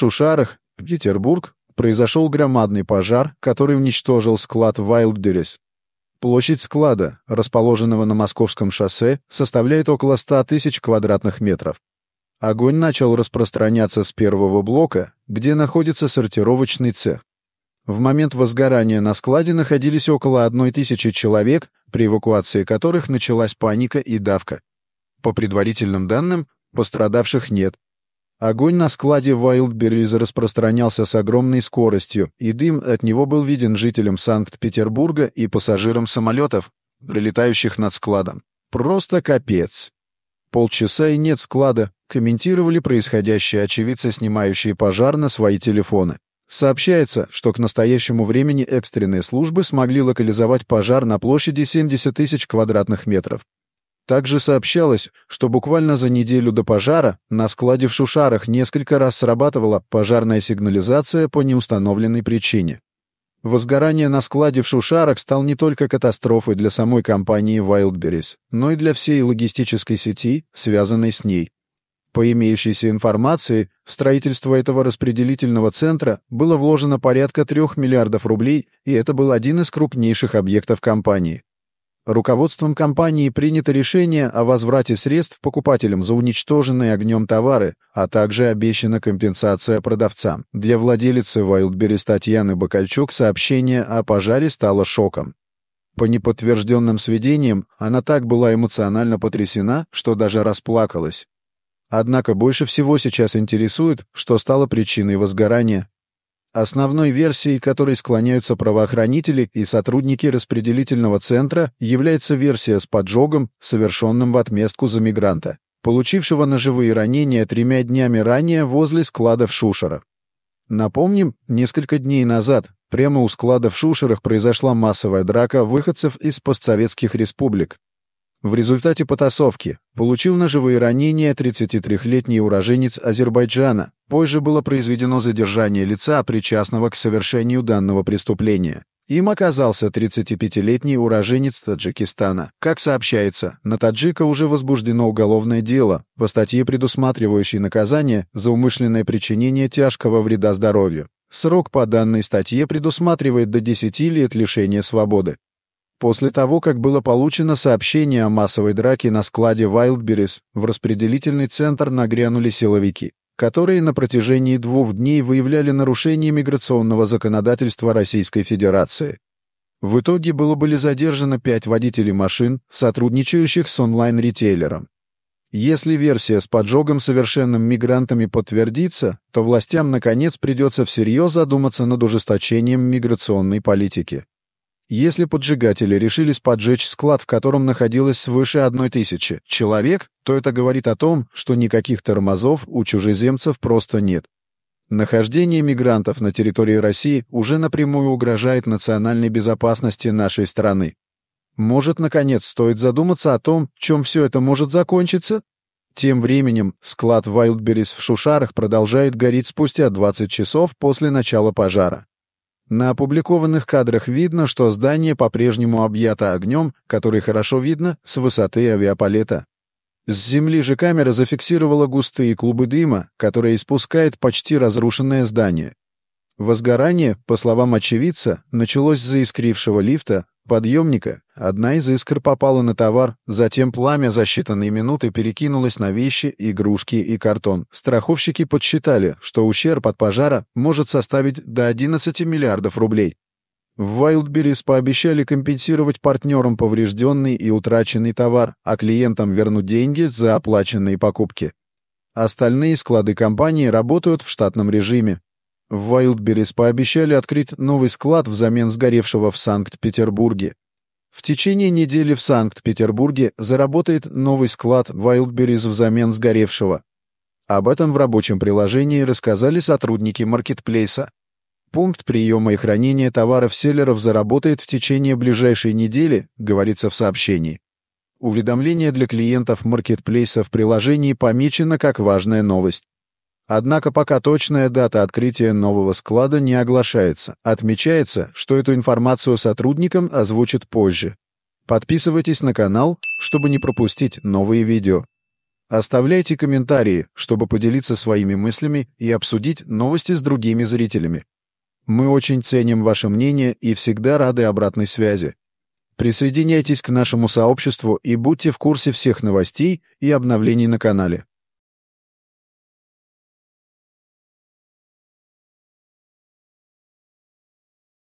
Шушарах, Петербург, произошел громадный пожар, который уничтожил склад Вайлдерис. Площадь склада, расположенного на Московском шоссе, составляет около 100 тысяч квадратных метров. Огонь начал распространяться с первого блока, где находится сортировочный цех. В момент возгорания на складе находились около 1000 человек, при эвакуации которых началась паника и давка. По предварительным данным, пострадавших нет, Огонь на складе Вайлдберрис распространялся с огромной скоростью, и дым от него был виден жителям Санкт-Петербурга и пассажирам самолетов, прилетающих над складом. Просто капец. Полчаса и нет склада, комментировали происходящее очевидцы, снимающие пожар на свои телефоны. Сообщается, что к настоящему времени экстренные службы смогли локализовать пожар на площади 70 тысяч квадратных метров. Также сообщалось, что буквально за неделю до пожара на складе в Шушарах несколько раз срабатывала пожарная сигнализация по неустановленной причине. Возгорание на складе в Шушарах стал не только катастрофой для самой компании Wildberries, но и для всей логистической сети, связанной с ней. По имеющейся информации, в строительство этого распределительного центра было вложено порядка 3 миллиардов рублей, и это был один из крупнейших объектов компании руководством компании принято решение о возврате средств покупателям за уничтоженные огнем товары, а также обещана компенсация продавцам. Для владелицы Вайлдберрис Татьяны Бакальчук сообщение о пожаре стало шоком. По неподтвержденным сведениям, она так была эмоционально потрясена, что даже расплакалась. Однако больше всего сейчас интересует, что стало причиной возгорания. Основной версией, которой склоняются правоохранители и сотрудники распределительного центра, является версия с поджогом, совершенным в отместку за мигранта, получившего ножевые ранения тремя днями ранее возле складов Шушера. Напомним, несколько дней назад прямо у складов Шушерах произошла массовая драка выходцев из постсоветских республик, в результате потасовки получил ножевые ранения 33-летний уроженец Азербайджана. Позже было произведено задержание лица, причастного к совершению данного преступления. Им оказался 35-летний уроженец Таджикистана. Как сообщается, на таджика уже возбуждено уголовное дело по статье, предусматривающей наказание за умышленное причинение тяжкого вреда здоровью. Срок по данной статье предусматривает до 10 лет лишения свободы. После того, как было получено сообщение о массовой драке на складе Wildberries, в распределительный центр нагрянули силовики, которые на протяжении двух дней выявляли нарушения миграционного законодательства Российской Федерации. В итоге было были задержаны пять водителей машин, сотрудничающих с онлайн-ритейлером. Если версия с поджогом совершенным мигрантами подтвердится, то властям, наконец, придется всерьез задуматься над ужесточением миграционной политики. Если поджигатели решились поджечь склад, в котором находилось свыше одной тысячи человек, то это говорит о том, что никаких тормозов у чужеземцев просто нет. Нахождение мигрантов на территории России уже напрямую угрожает национальной безопасности нашей страны. Может, наконец, стоит задуматься о том, чем все это может закончиться? Тем временем склад Вайлдберрис в Шушарах продолжает гореть спустя 20 часов после начала пожара. На опубликованных кадрах видно, что здание по-прежнему объято огнем, который хорошо видно с высоты авиаполета. С земли же камера зафиксировала густые клубы дыма, которые испускает почти разрушенное здание. Возгорание, по словам очевидца, началось за искрившего лифта, подъемника одна из искр попала на товар, затем пламя за считанные минуты перекинулось на вещи, игрушки и картон. Страховщики подсчитали, что ущерб от пожара может составить до 11 миллиардов рублей. В Wildberries пообещали компенсировать партнерам поврежденный и утраченный товар, а клиентам вернуть деньги за оплаченные покупки. Остальные склады компании работают в штатном режиме. В Вайлдберрис пообещали открыть новый склад взамен сгоревшего в Санкт-Петербурге. В течение недели в Санкт-Петербурге заработает новый склад Вайлдберрис взамен сгоревшего. Об этом в рабочем приложении рассказали сотрудники маркетплейса. Пункт приема и хранения товаров селлеров заработает в течение ближайшей недели, говорится в сообщении. Уведомление для клиентов маркетплейса в приложении помечено как важная новость. Однако пока точная дата открытия нового склада не оглашается. Отмечается, что эту информацию сотрудникам озвучат позже. Подписывайтесь на канал, чтобы не пропустить новые видео. Оставляйте комментарии, чтобы поделиться своими мыслями и обсудить новости с другими зрителями. Мы очень ценим ваше мнение и всегда рады обратной связи. Присоединяйтесь к нашему сообществу и будьте в курсе всех новостей и обновлений на канале.